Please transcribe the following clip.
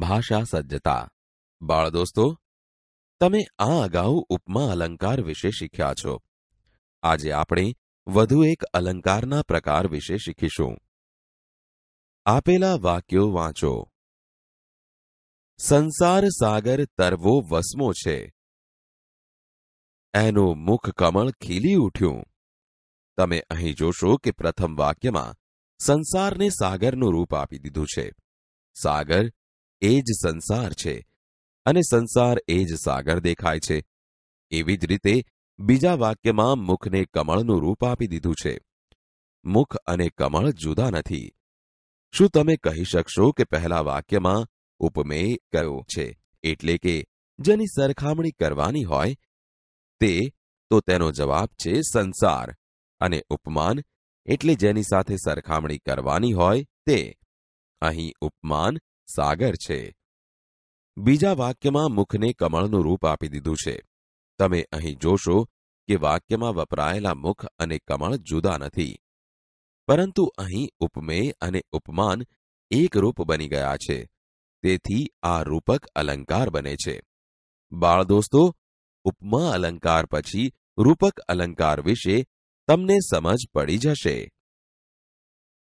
भाषा सज्जता बाल दोस्तों तुमने आगाऊ उपमा अलंकार વિશે શીખ્યા છો આજે આપણે વધુ એક अलंकारના પ્રકાર વિશે શીખીશું આપેલા વાક્યો વાંચો संसार सागर તરવો વસમો છે એનો મુખ કમળ ખીલી ઉઠ્યો તમે અહીં જોશો કે પ્રથમ વાક્યમાં સંસાર ને सागर નું રૂપ આપી દીધું છે सागर એ જ સંસાર છે અને સંસાર એ જ સાગર દેખાય છે એવી જ રીતે બીજા વાક્યમાં મુખને કમળનું રૂપ આપી દીધું છે મુખ અને કમળ જુદા નથી શું તમે કહી શકશો કે પહેલા વાક્યમાં ઉપમેય કયો છે એટલે કે જેની સરખામણી કરવાની હોય તે તો તેનો જવાબ છે સંસાર અને ઉપમાન એટલે જેની સાથે સરખામણી કરવાની હોય તે અહીં ઉપમાન सागर छे બીજા વાક્યમાં મુખને કમળનો રૂપ આપી દીધું છે તમે અહીં જોશો કે વાક્યમાં વપરાયેલો મુખ અને કમળ જુદા નથી પરંતુ અહીં ઉપમે અને ઉપમાન એક રૂપ બની ગયા છે તેથી આ રૂપક अलंकार બને છે બાળ દોસ્તો ઉપમા अलंकार પછી રૂપક अलंकार વિશે તમને સમજ પડી જશે